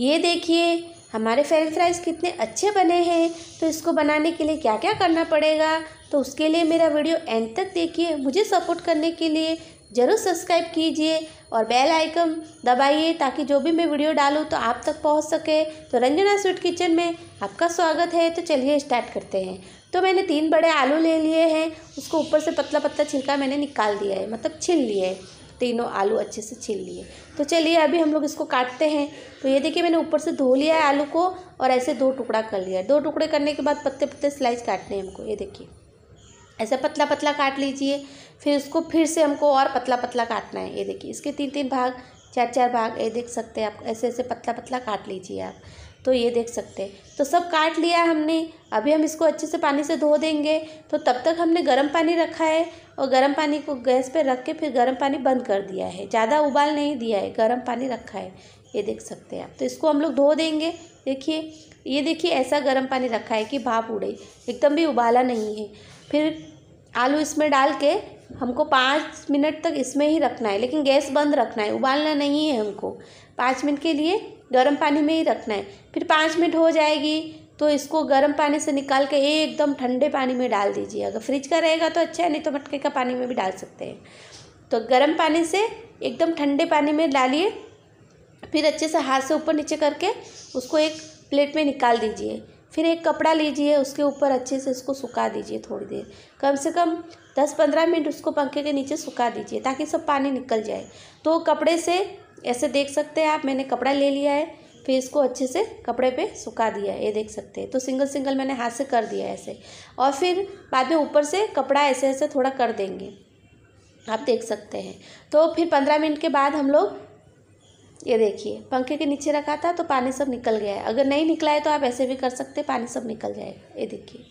ये देखिए हमारे फ्रेंच फ्राइज़ कितने अच्छे बने हैं तो इसको बनाने के लिए क्या क्या करना पड़ेगा तो उसके लिए मेरा वीडियो एंड तक देखिए मुझे सपोर्ट करने के लिए ज़रूर सब्सक्राइब कीजिए और बेल आइकन दबाइए ताकि जो भी मैं वीडियो डालूँ तो आप तक पहुँच सके तो रंजना स्वीट किचन में आपका स्वागत है तो चलिए स्टार्ट करते हैं तो मैंने तीन बड़े आलू ले लिए हैं उसको ऊपर से पतला पतला छिलका मैंने निकाल दिया है मतलब छिल लिए है तीनों आलू अच्छे से छील लिए तो चलिए अभी हम लोग इसको काटते हैं तो ये देखिए मैंने ऊपर से धो लिया है आलू को और ऐसे दो टुकड़ा कर लिया दो टुकड़े करने के बाद पत्ते पत्ते स्लाइस काटने हैं हमको ये देखिए ऐसा पतला पतला काट लीजिए फिर उसको फिर से हमको और पतला पतला काटना है ये देखिए इसके तीन तीन भाग चार चार भाग ये देख सकते हैं आप ऐसे ऐसे पतला पतला काट लीजिए आप तो ये देख सकते हैं तो सब काट लिया हमने अभी हम इसको अच्छे से पानी से धो देंगे तो तब तक हमने गर्म पानी रखा है और गर्म पानी को गैस पे रख के फिर गर्म पानी बंद कर दिया है ज़्यादा उबाल नहीं दिया है गर्म पानी रखा है ये देख सकते हैं आप तो इसको हम लोग धो देंगे देखिए ये देखिए ऐसा गर्म पानी रखा है कि भाप उड़े एकदम भी उबाला नहीं है फिर आलू इसमें डाल के हमको पाँच मिनट तक इसमें ही रखना है लेकिन गैस बंद रखना है उबालना नहीं है हमको पाँच मिनट के लिए गर्म पानी में ही रखना है फिर पाँच मिनट हो जाएगी तो इसको गर्म पानी से निकाल के एकदम ठंडे पानी में डाल दीजिए अगर फ्रिज का रहेगा तो अच्छा है नहीं तो मटके का पानी में भी डाल सकते हैं तो गर्म पानी से एकदम ठंडे पानी में डालिए फिर अच्छे से हाथ से ऊपर नीचे करके उसको एक प्लेट में निकाल दीजिए फिर एक कपड़ा लीजिए उसके ऊपर अच्छे से इसको सुखा दीजिए थोड़ी देर कम से कम दस पंद्रह मिनट उसको पंखे के नीचे सुखा दीजिए ताकि सब पानी निकल जाए तो कपड़े से ऐसे देख सकते हैं आप मैंने कपड़ा ले लिया है फिर इसको अच्छे से कपड़े पे सुखा दिया है ये देख सकते हैं तो सिंगल सिंगल मैंने हाथ से कर दिया है ऐसे और फिर बाद में ऊपर से कपड़ा ऐसे ऐसे थोड़ा कर देंगे आप देख सकते हैं तो फिर पंद्रह मिनट के बाद हम लोग ये देखिए पंखे के नीचे रखा था तो पानी सब निकल गया है अगर नहीं निकला है तो आप ऐसे भी कर सकते पानी सब निकल जाएगा ये देखिए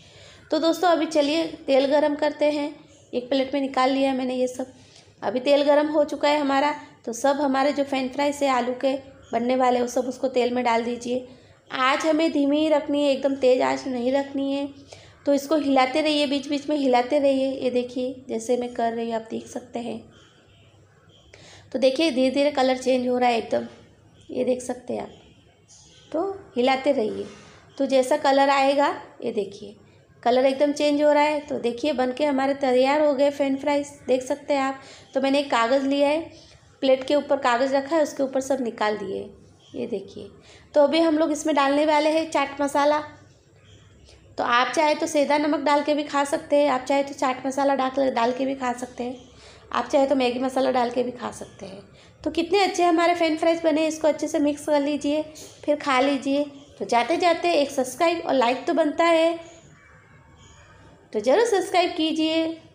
तो दोस्तों अभी चलिए तेल गरम करते हैं एक प्लेट में निकाल लिया मैंने ये सब अभी तेल गरम हो चुका है हमारा तो सब हमारे जो फ्रेंच फ्राई से आलू के बनने वाले वो सब उसको तेल में डाल दीजिए आज हमें धीमी ही रखनी है एकदम तेज़ आँच नहीं रखनी है तो इसको हिलाते रहिए बीच बीच में हिलाते रहिए ये देखिए जैसे मैं कर रही हूँ आप देख सकते हैं तो देखिए धीरे धीरे कलर चेंज हो रहा है एकदम ये देख सकते हैं आप तो हिलाते रहिए तो जैसा कलर आएगा ये देखिए कलर एकदम चेंज हो रहा है तो देखिए बन के हमारे तैयार हो गए फ्रेंच फ्राइज देख सकते हैं आप तो मैंने एक कागज़ लिया है प्लेट के ऊपर कागज़ रखा है उसके ऊपर सब निकाल दिए ये देखिए तो अभी हम लोग इसमें डालने वाले हैं चाट मसाला तो आप चाहे तो सेदा नमक डाल के भी खा सकते हैं आप चाहे तो चाट मसाला डाल डाल के भी खा सकते हैं आप चाहे तो मैगी मसाला डाल के भी खा सकते हैं तो कितने अच्छे हमारे फ्रेंच फ्राइज बने इसको अच्छे से मिक्स कर लीजिए फिर खा लीजिए तो जाते जाते एक सब्सक्राइब और लाइक तो बनता है तो ज़रूर सब्सक्राइब कीजिए